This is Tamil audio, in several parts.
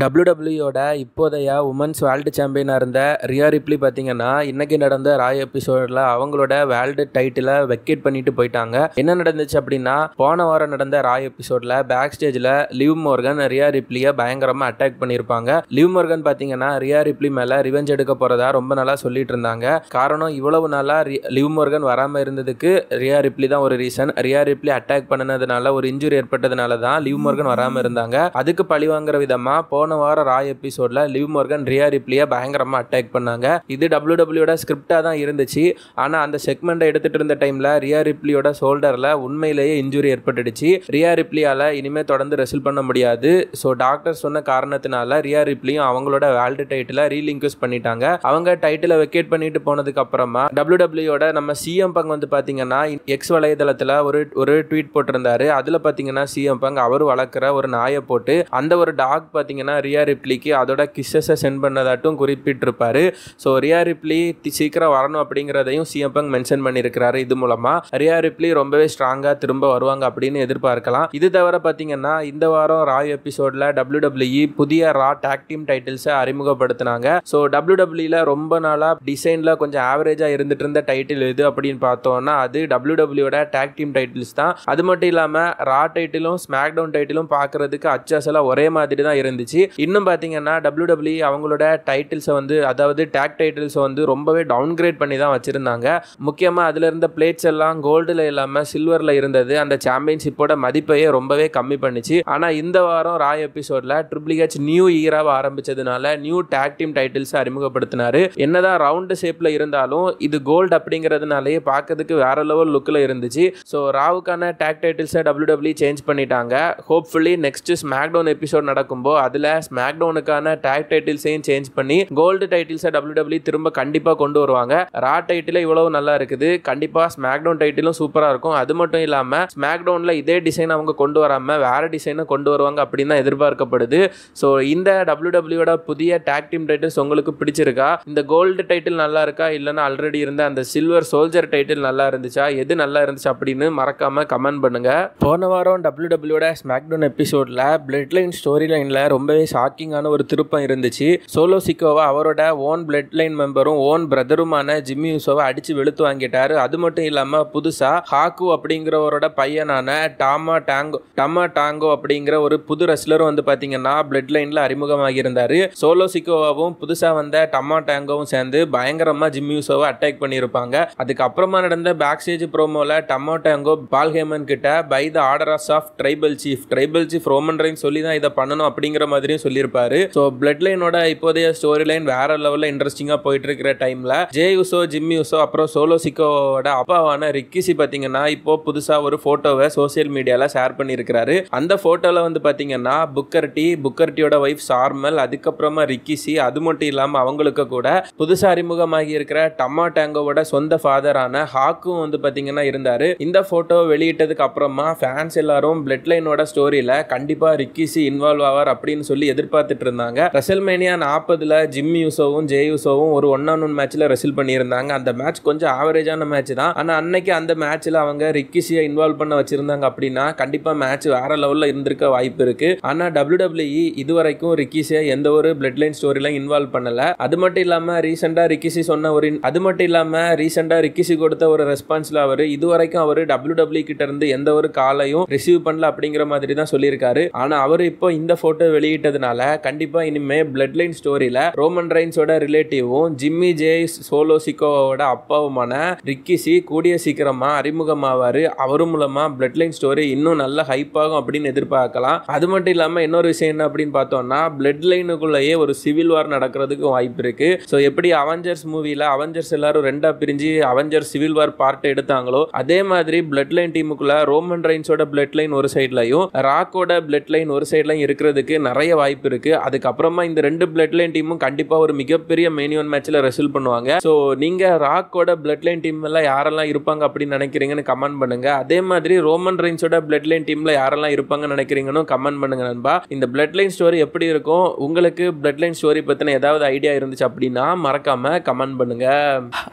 டபிள்யூடபிள்யூட e இப்போதைய உமன்ஸ் வேர்ல்டு சாம்பியனாக இருந்த ரியா ரிப்ளி பார்த்தீங்கன்னா இன்றைக்கி நடந்த ராய் எபிசோடில் அவங்களோட வேர்ல்டு டைட்டிலை வெக்கேட் பண்ணிட்டு போயிட்டாங்க என்ன நடந்துச்சு அப்படின்னா போன வாரம் நடந்த ராய் எபிசோடில் பேக் ஸ்டேஜில் லிவ் மோர்கன் ரியா ரிப்ளியை பயங்கரமாக அட்டாக் பண்ணியிருப்பாங்க லிவ் மோர்கன் பார்த்தீங்கன்னா ரியா ரிப்ளி மேலே ரிவெஞ்ச் எடுக்க போகிறதா ரொம்ப நல்லா சொல்லிட்டு இருந்தாங்க காரணம் இவ்வளவு நாளாக லிவ் மோர்கன் வராமல் இருந்ததுக்கு ரியா ரிப்ளி தான் ஒரு ரீசன் ரியா ரிப்ளி அட்டாக் பண்ணினதுனால ஒரு இன்ஜுரி ஏற்பட்டதுனால தான் லிவ் மோர்கன் வராமல் இருந்தாங்க அதுக்கு பழிவாங்கிற விதமாக போ போன வாரம் ராய் எபிசோட்ல லிவ் மோர்கன் ரியா ரிப்ளியை பயங்கரமாக அட்டாக் பண்ணாங்க இது டபிள்யூ டபிள்யூட ஸ்கிரிப்டாக தான் இருந்துச்சு ஆனால் அந்த செக்மெண்ட்டை எடுத்துகிட்டு இருந்த டைமில் ரியா ரிப்ளியோட ஷோல்டரில் உண்மையிலேயே இன்ஜுரி ஏற்பட்டுடுச்சு ரியா ரிப்ளியால் இனிமேல் தொடர்ந்து ரெசில் பண்ண முடியாது ஸோ டாக்டர் சொன்ன காரணத்தினால ரியா ரிப்ளியும் அவங்களோட வேல்டு டைட்டிலை ரீலிங்க்யூஸ் பண்ணிட்டாங்க அவங்க டைட்டிலை வெக்கேட் பண்ணிட்டு போனதுக்கு அப்புறமா டபிள்யூ டபிள்யூட நம்ம சிஎம் பங்க் வந்து பார்த்தீங்கன்னா எக்ஸ் வலைதளத்தில் ஒரு ஒரு ட்வீட் போட்டிருந்தாரு அதில் பார்த்தீங்கன்னா சிஎம் பங்க் அவர் வளர்க்குற ஒரு நாயை போட்டு அந்த ஒரு டாக் பார்த்தீங்கன்னா பார்த்தீங்கன்னா ரியா ரிப்ளிக்கு அதோட கிஸ்ஸஸை சென்ட் பண்ணதாட்டும் குறிப்பிட்டிருப்பார் ஸோ ரியா ரிப்ளி சீக்கிரம் வரணும் அப்படிங்கிறதையும் சிஎம்பங் மென்ஷன் பண்ணியிருக்கிறாரு இது மூலமாக ரியா ரிப்ளி ரொம்பவே ஸ்ட்ராங்காக திரும்ப வருவாங்க அப்படின்னு எதிர்பார்க்கலாம் இது தவிர பார்த்தீங்கன்னா இந்த வாரம் ராய் எபிசோடில் டபிள்யூ டபிள்யூஇ புதிய ரா டாக் டீம் டைட்டில்ஸை அறிமுகப்படுத்தினாங்க ஸோ டபிள்யூ டபிள்யூல ரொம்ப நாளாக டிசைனில் கொஞ்சம் ஆவரேஜாக இருந்துட்டு இருந்த டைட்டில் எது அப்படின்னு பார்த்தோம்னா அது W W E tag team titles தான் அது மட்டும் இல்லாமல் ரா டைட்டிலும் ஸ்மாக் டவுன் டைட்டிலும் பார்க்கறதுக்கு அச்சாசலாக ஒரே மாதிரி தான் இருந்துச்சு இன்னும் பார்த்தீங்கன்னா டபிள்யூடபிள்யூ e அவங்களோட டைட்டில்ஸை வந்து அதாவது டேக் டைட்டில்ஸை வந்து ரொம்பவே டவுன்கிரேட் பண்ணி தான் வச்சுருந்தாங்க முக்கியமாக அதில் இருந்த பிளேட்ஸ் எல்லாம் கோல்டில் இல்லாமல் சில்வரில் இருந்தது அந்த சாம்பியன்ஷிப்போட மதிப்பையே ரொம்பவே கம்மி பண்ணிச்சு ஆனால் இந்த வாரம் ராய் எபிசோடில் ட்ரிபிள் ஹெச் நியூ இயராக ஆரம்பித்ததுனால நியூ டேக் டீம் டைட்டில்ஸை அறிமுகப்படுத்தினார் என்னதான் ரவுண்டு ஷேப்பில் இருந்தாலும் இது கோல்டு அப்படிங்கிறதுனாலேயே பார்க்கறதுக்கு வேற லெவல் லுக்கில் இருந்துச்சு ஸோ ராவுக்கான டேக் டைட்டில்ஸை டபிள்யூடபிள்யூ சேஞ்ச் பண்ணிட்டாங்க ஹோப்ஃபுல்லி நெக்ஸ்ட் ஸ்மாக்டவுன் எபிசோட் நடக்கும்போது அதில் ஸ்மாக்டவுனுக்கான டேக் டைட்டில்ஸையும் சேஞ்ச் பண்ணி கோல்டு டைட்டில்ஸை டபிள்யூ டபிள்யூ திரும்ப கண்டிப்பாக கொண்டு வருவாங்க ரா டைட்டில் இவ்வளவு நல்லா இருக்குது கண்டிப்பாக ஸ்மாக்டவுன் டைட்டிலும் சூப்பராக இருக்கும் அது மட்டும் இல்லாமல் ஸ்மாக்டவுனில் இதே டிசைன் அவங்க கொண்டு வராமல் வேறு டிசைனை கொண்டு வருவாங்க அப்படின்னு தான் எதிர்பார்க்கப்படுது ஸோ இந்த டபிள்யூ டபிள்யூட புதிய டேக் டீம் டைட்டில்ஸ் உங்களுக்கு பிடிச்சிருக்கா இந்த கோல்டு டைட்டில் நல்லா இருக்கா இல்லைன்னா ஆல்ரெடி இருந்த அந்த சில்வர் சோல்ஜர் டைட்டில் நல்லா இருந்துச்சா எது நல்லா இருந்துச்சு அப்படின்னு மறக்காமல் கமெண்ட் பண்ணுங்கள் போன வாரம் டபிள்யூ டபிள்யூட ஸ்மாக்டவுன் எபிசோடில் பிளட் லைன் ஸ்டோரி லைனில் ரொம்பவே ரொம்பவே ஷாக்கிங்கான ஒரு திருப்பம் இருந்துச்சு சோலோ சிக்கோவா அவரோட ஓன் பிளட் லைன் மெம்பரும் ஓன் பிரதருமான ஜிம்மி யூசோவை அடிச்சு வெளுத்து வாங்கிட்டாரு அது மட்டும் இல்லாமல் புதுசாக ஹாக்கு அப்படிங்கிறவரோட பையனான டாமா டாங்கோ டமா டாங்கோ அப்படிங்கிற ஒரு புது ரெஸ்லரும் வந்து பார்த்தீங்கன்னா பிளட் லைனில் அறிமுகமாக இருந்தார் சோலோ சிக்கோவாவும் புதுசாக வந்த டமா டாங்கோவும் சேர்ந்து பயங்கரமாக ஜிம்மி யூசோவை அட்டாக் பண்ணியிருப்பாங்க அதுக்கப்புறமா நடந்த பேக் ஸ்டேஜ் ப்ரோமோவில் டமா டாங்கோ பால்ஹேமன் கிட்ட by the order of tribal chief tribal chief Roman Reigns சொல்லி தான் இதை பண்ணணும் அப்படிங்கிற மாதிரி மாதிரியும் சொல்லியிருப்பாரு ஸோ பிளட் லைனோட இப்போதைய ஸ்டோரி லைன் வேற லெவலில் இன்ட்ரெஸ்டிங்காக போயிட்டு இருக்கிற டைமில் ஜே யூசோ ஜிம்மி யூசோ அப்புறம் சோலோ சிக்கோட அப்பாவான ரிக்கிசி பார்த்தீங்கன்னா இப்போ புதுசாக ஒரு ஃபோட்டோவை சோசியல் மீடியாவில் ஷேர் பண்ணியிருக்கிறாரு அந்த ஃபோட்டோவில் வந்து பார்த்தீங்கன்னா புக்கர்டி புக்கர்டியோட ஒய்ஃப் சார்மல் அதுக்கப்புறமா ரிக்கிசி அது மட்டும் இல்லாமல் அவங்களுக்கு கூட புதுசாக அறிமுகமாகி இருக்கிற டம்மா டேங்கோவோட சொந்த ஃபாதரான ஹாக்கும் வந்து பார்த்தீங்கன்னா இருந்தார் இந்த ஃபோட்டோ வெளியிட்டதுக்கு அப்புறமா ஃபேன்ஸ் எல்லாரும் பிளட் லைனோட ஸ்டோரியில் கண்டிப்பாக ரிக்கிசி இன்வால்வ் ஆவார் அப்படின்னு சொல்லி எதிர்பார்த்துட்டு இருந்தாங்க ரெசல்மேனியா நாற்பதுல ஜிம் யூசோவும் ஜே யூசோவும் ஒரு ஒன் ஆன் ஒன் மேட்ச்ல ரெசில் பண்ணியிருந்தாங்க அந்த மேட்ச் கொஞ்சம் ஆவரேஜான மேட்ச் தான் ஆனால் அன்னைக்கு அந்த மேட்ச்ல அவங்க ரிக்கிஷியை இன்வால்வ் பண்ண வச்சிருந்தாங்க அப்படின்னா கண்டிப்பாக மேட்ச் வேற லெவலில் இருந்திருக்க வாய்ப்பு இருக்கு ஆனால் டபிள்யூ டபிள்யூஇ e இது வரைக்கும் ரிக்கிஷியை எந்த ஒரு பிளட் லைன் ஸ்டோரிலாம் இன்வால்வ் பண்ணல அது மட்டும் இல்லாமல் ரீசெண்டா ரிக்கிஷி சொன்ன ஒரு அது மட்டும் இல்லாமல் ரீசெண்டாக ரிக்கிஷி கொடுத்த ஒரு ரெஸ்பான்ஸ்ல அவர் இது வரைக்கும் அவர் டபிள்யூ டபிள்யூ e கிட்ட இருந்து எந்த ஒரு காலையும் ரிசீவ் பண்ணல அப்படிங்கிற மாதிரி தான் சொல்லியிருக்காரு ஆனால் அவர் இப்போ இந்த போட்டோ வெளியிட்டு வெளியிட்டதுனால கண்டிப்பாக இனிமேல் பிளட் லைன் ஸ்டோரியில் ரோமன் ரைன்ஸோட ரிலேட்டிவும் ஜிம்மி ஜே சோலோ சிக்கோவோட அப்பாவுமான ரிக்கி சி கூடிய சீக்கிரமாக அறிமுகமாவார் அவரும் மூலமாக பிளட் லைன் ஸ்டோரி இன்னும் நல்ல ஹைப் ஆகும் அப்படின்னு எதிர்பார்க்கலாம் அது மட்டும் இல்லாமல் இன்னொரு விஷயம் என்ன அப்படின்னு பார்த்தோம்னா பிளட் லைனுக்குள்ளேயே ஒரு சிவில் வார் நடக்கிறதுக்கு வாய்ப்பு இருக்கு ஸோ எப்படி அவெஞ்சர்ஸ் மூவியில் அவெஞ்சர்ஸ் எல்லாரும் ரெண்டாக பிரிஞ்சு அவெஞ்சர்ஸ் சிவில் வார் பார்ட் எடுத்தாங்களோ அதே மாதிரி பிளட் லைன் டீமுக்குள்ள ரோமன் ரைன்ஸோட பிளட் லைன் ஒரு சைட்லையும் ராக்கோட பிளட் லைன் ஒரு சைட்லையும் இருக்கிறதுக்கு நிறைய நிறைய வாய்ப்பு இருக்குது அதுக்கப்புறமா இந்த ரெண்டு பிளட் லைன் டீமும் கண்டிப்பாக ஒரு மிகப்பெரிய மேனியோன் மேட்ச்சில் ரெசல் பண்ணுவாங்க ஸோ நீங்கள் ராக்கோட பிளட் லைன் டீம் எல்லாம் யாரெல்லாம் இருப்பாங்க அப்படின்னு நினைக்கிறீங்கன்னு கமெண்ட் பண்ணுங்க அதே மாதிரி ரோமன் ரெயின்ஸோட பிளட் லைன் டீமில் யாரெல்லாம் இருப்பாங்கன்னு நினைக்கிறீங்கன்னு கமெண்ட் பண்ணுங்க நண்பா இந்த பிளட் லைன் ஸ்டோரி எப்படி இருக்கும் உங்களுக்கு பிளட் லைன் ஸ்டோரி பற்றின ஏதாவது ஐடியா இருந்துச்சு அப்படின்னா மறக்காமல் கமெண்ட் பண்ணுங்க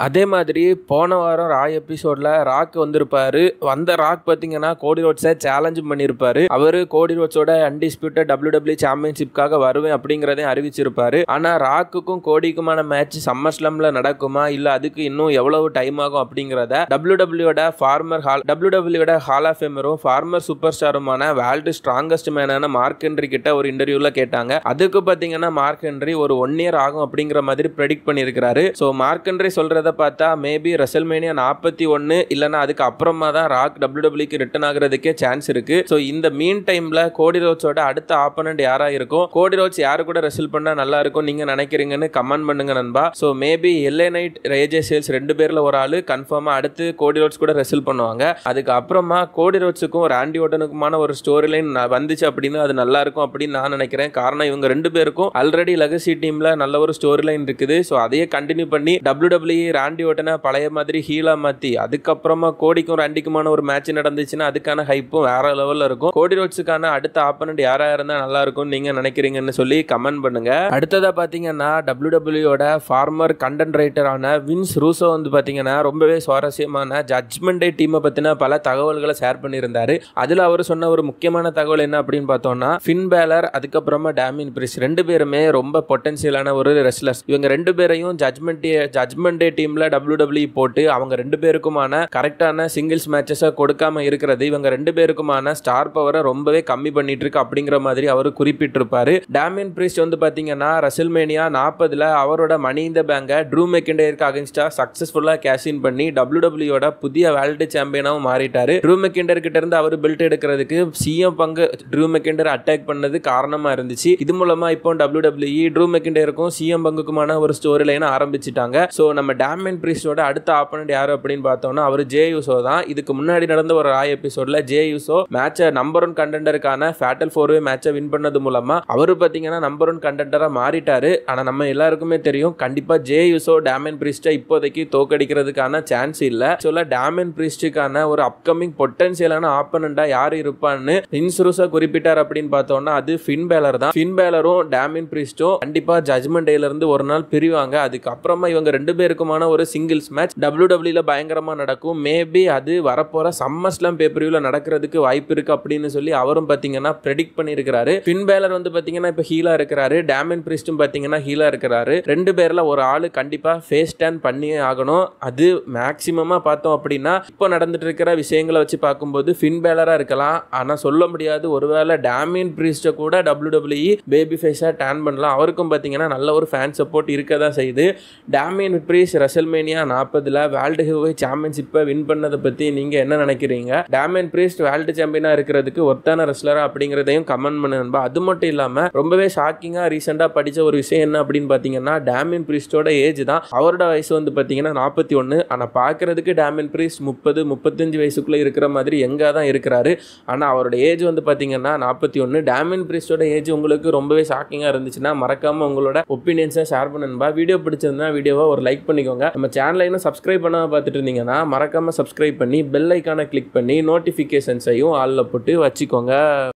அதே மாதிரி போன வாரம் ராய் எபிசோட்ல ராக் வந்திருப்பார் வந்த ராக் பார்த்தீங்கன்னா கோடி ரோட்ஸை சேலஞ்சும் பண்ணியிருப்பார் அவர் கோடி ரோட்ஸோட அன்டிஸ்பியூட்டட் டபிள்யூ டபிள்யூ சாம்பியன் சாம்பியன்ஷிப்காக வருவேன் அப்படிங்கிறதையும் அறிவிச்சிருப்பாரு ஆனால் ராக்குக்கும் கோடிக்குமான மேட்ச் சம்மர் ஸ்லம்ல நடக்குமா இல்லை அதுக்கு இன்னும் எவ்வளவு டைம் ஆகும் அப்படிங்கிறத டபிள்யூ டபிள்யூட ஃபார்மர் ஹால் டபிள்யூ டபிள்யூட ஹால் ஆஃப் ஃபேமரும் ஃபார்மர் சூப்பர் ஸ்டாருமான வேர்ல்டு ஸ்ட்ராங்கஸ்ட் மேனான மார்க் ஹென்ரி கிட்ட ஒரு இன்டர்வியூல கேட்டாங்க அதுக்கு பார்த்தீங்கன்னா மார்க் ஹென்ரி ஒரு ஒன் இயர் ஆகும் அப்படிங்கிற மாதிரி ப்ரெடிக்ட் பண்ணியிருக்காரு ஸோ மார்க் ஹென்ரி சொல்றத பார்த்தா மேபி ரெசல்மேனியா நாற்பத்தி ஒன்று இல்லைன்னா அதுக்கு அப்புறமா தான் ராக் டபிள்யூ டபிள்யூக்கு ரிட்டர்ன் ஆகிறதுக்கே சான்ஸ் இருக்கு ஸோ இந்த மீன் டைம்ல கோடி ரோட்ஸோட அடுத்த ஆப்பனண்ட் யாராக இருக்கும் கோடி ரோட்ஸ் யாரு கூட ரெசில் பண்ணா நல்லா இருக்கும் நீங்க நினைக்கிறீங்கன்னு கமெண்ட் பண்ணுங்க நண்பா ஸோ மேபி எல்ஏ நைட் ரேஜே சேல்ஸ் ரெண்டு பேர்ல ஒரு ஆளு கன்ஃபார்மா அடுத்து கோடி ரோட்ஸ் கூட ரெசில் பண்ணுவாங்க அதுக்கு அப்புறமா கோடி ரோட்ஸுக்கும் ஆண்டி ஓட்டனுக்குமான ஒரு ஸ்டோரி லைன் வந்துச்சு அப்படின்னு அது நல்லா இருக்கும் அப்படின்னு நான் நினைக்கிறேன் காரணம் இவங்க ரெண்டு பேருக்கும் ஆல்ரெடி லெகசி டீம்ல நல்ல ஒரு ஸ்டோரி லைன் இருக்குது ஸோ அதையே கண்டினியூ பண்ணி டபிள்யூ டபிள்யூ e ராண்டி ஓட்டனை பழைய மாதிரி ஹீலா மாத்தி அதுக்கப்புறமா கோடிக்கும் ராண்டிக்குமான ஒரு மேட்ச் நடந்துச்சுன்னா அதுக்கான ஹைப்பும் வேற லெவல்ல இருக்கும் கோடி ரோட்ஸுக்கான அடுத்த ஆப்பனண்ட் யாரா இருந்தா நல்லா இருக்கும் நீங்க நினைக்கிறீங்கன்னு சொல்லி கமெண்ட் பண்ணுங்க அடுத்ததாக பார்த்தீங்கன்னா டபிள்யூ டபிள்யூட e ஃபார்மர் கண்டென்ட் ரைட்டரான வின்ஸ் ரூசோ வந்து பாத்தீங்கன்னா ரொம்பவே சுவாரஸ்யமான ஜட்மெண்ட் டே டீமை பற்றின பல தகவல்களை ஷேர் பண்ணியிருந்தாரு அதில் அவர் சொன்ன ஒரு முக்கியமான தகவல் என்ன அப்படின்னு பார்த்தோம்னா ஃபின் பேலர் அதுக்கப்புறமா டேமின் பிரிஸ் ரெண்டு பேருமே ரொம்ப பொட்டன்சியலான ஒரு ரெஸ்லர்ஸ் இவங்க ரெண்டு பேரையும் ஜட்மெண்ட் டே ஜட்மெண்ட் டே டீமில் டபிள்யூ டபிள்யூ போட்டு அவங்க ரெண்டு பேருக்குமான கரெக்டான சிங்கிள்ஸ் மேட்சஸை கொடுக்காம இருக்கிறது இவங்க ரெண்டு பேருக்குமான ஸ்டார் பவரை ரொம்பவே கம்மி பண்ணிட்டு இருக்கு அப்படிங்கிற மாதிரி அவர் குறிப்பிட்டு போட்டிருப்பாரு டேமின் பிரிஸ்ட் வந்து பார்த்தீங்கன்னா ரசில்மேனியா நாற்பதுல அவரோட மணி இந்த பேங்கை ட்ரூ மெக்கிண்டேருக்கு அகேன்ஸ்டாக சக்ஸஸ்ஃபுல்லாக கேஷின் பண்ணி டபிள்யூ டபிள்யூட புதிய வேர்ல்டு சாம்பியனாகவும் மாறிட்டாரு ட்ரூ மெக்கிண்டர் கிட்ட இருந்து அவர் பெல்ட் எடுக்கிறதுக்கு CM Punk Drew McIntyre attack பண்ணது காரணமாக இருந்துச்சு இது மூலமாக இப்போ டபிள்யூ டபிள்யூஇ ட்ரூ மெக்கிண்டருக்கும் சிஎம் பங்குக்குமான ஒரு ஸ்டோரி லைனை ஆரம்பிச்சிட்டாங்க ஸோ நம்ம டேமின் பிரிஸ்டோட அடுத்த ஆப்பனண்ட் யார் அப்படின்னு பார்த்தோம்னா அவர் ஜே யூசோ தான் இதுக்கு முன்னாடி நடந்த ஒரு ராய் எபிசோடில் ஜே யூசோ மேட்சை நம்பர் ஒன் கண்டென்டருக்கான ஃபேட்டல் ஃபோர்வே மேட்சை வின் பண்ணது மூலம் மூலமாக அவர் பார்த்தீங்கன்னா நம்பர் ஒன் கண்டென்டராக மாறிட்டார் ஆனால் நம்ம எல்லாருக்குமே தெரியும் கண்டிப்பாக ஜே யூசோ டேமன் பிரிஸ்டை இப்போதைக்கு தோக்கடிக்கிறதுக்கான சான்ஸ் இல்லை சொல்ல டேமன் பிரிஸ்டுக்கான ஒரு அப்கமிங் பொட்டன்சியலான ஆப்பனண்டாக யார் இருப்பான்னு இன்சுருஸா குறிப்பிட்டார் அப்படின்னு பார்த்தோம்னா அது ஃபின் பேலர் தான் ஃபின் பேலரும் டேமின் பிரிஸ்டும் கண்டிப்பாக ஜட்மெண்ட் டேலேருந்து ஒரு நாள் பிரிவாங்க அதுக்கப்புறமா இவங்க ரெண்டு பேருக்குமான ஒரு சிங்கிள்ஸ் மேட்ச் டபிள்யூ டபிள்யூல பயங்கரமாக நடக்கும் மேபி அது வரப்போகிற சம்மர் ஸ்லாம் பேப்பரியூவில் நடக்கிறதுக்கு வாய்ப்பு இருக்குது அப்படின்னு சொல்லி அவரும் பார்த்தீங்கன்னா ப்ரெடிக்ட் பண்ணியிருக்கிறாரு ஃபின் பேலர் மில்லர் வந்து பார்த்தீங்கன்னா இப்போ ஹீலாக இருக்கிறாரு டேமின் பிரிஸ்டும் பார்த்தீங்கன்னா ஹீலாக இருக்கிறாரு ரெண்டு பேரில் ஒரு ஆள் கண்டிப்பாக ஃபேஸ் டேன் பண்ணியே ஆகணும் அது மேக்சிமமாக பார்த்தோம் அப்படின்னா இப்போ நடந்துட்டு இருக்கிற விஷயங்களை வச்சு பார்க்கும்போது ஃபின் பேலராக இருக்கலாம் ஆனால் சொல்ல முடியாது ஒருவேளை டேமின் பிரிஸ்ட்டை கூட டபிள்யூ டபிள்யூஇ பேபி ஃபேஸாக டேன் பண்ணலாம் அவருக்கும் பார்த்தீங்கன்னா நல்ல ஒரு ஃபேன் சப்போர்ட் இருக்க தான் செய்யுது டேமின் பிரீஸ் ரசல்மேனியா நாற்பதில் வேர்ல்டு ஹெவி சாம்பியன்ஷிப்பை வின் பண்ணதை பற்றி நீங்கள் என்ன நினைக்கிறீங்க டேமின் பிரீஸ் வேர்ல்டு சாம்பியனாக இருக்கிறதுக்கு ஒத்தான ரெஸ்லராக அப்படிங்கிறதையும் கமெண்ட் பண்ணுவா அது மட்டும் மட்டும் இல்லாமல் ரொம்பவே ஷாக்கிங்காக ரீசெண்டாக படித்த ஒரு விஷயம் என்ன அப்படின்னு பார்த்தீங்கன்னா டேமின் பிரிஸ்டோட ஏஜ் தான் அவரோட வயசு வந்து பார்த்தீங்கன்னா நாற்பத்தி ஒன்று ஆனால் பார்க்குறதுக்கு டேமின் பிரிஸ் முப்பது முப்பத்தஞ்சு வயசுக்குள்ளே இருக்கிற மாதிரி எங்கே தான் இருக்கிறாரு ஆனால் அவரோட ஏஜ் வந்து பார்த்தீங்கன்னா நாற்பத்தி ஒன்று டேமின் பிரிஸ்டோட ஏஜ் உங்களுக்கு ரொம்பவே ஷாக்கிங்காக இருந்துச்சுன்னா மறக்காமல் உங்களோட ஒப்பீனியன்ஸை ஷேர் பண்ணுன்பா வீடியோ பிடிச்சிருந்தா வீடியோவை ஒரு லைக் பண்ணிக்கோங்க நம்ம சேனலை இன்னும் சப்ஸ்கிரைப் பண்ண பார்த்துட்டு இருந்தீங்கன்னா மறக்காமல் சப்ஸ்கிரைப் பண்ணி பெல் ஐக்கானை கிளிக் பண்ணி நோட்டிஃபிகேஷன்ஸையும் ஆளில் போட்டு வச்சுக்கோங்க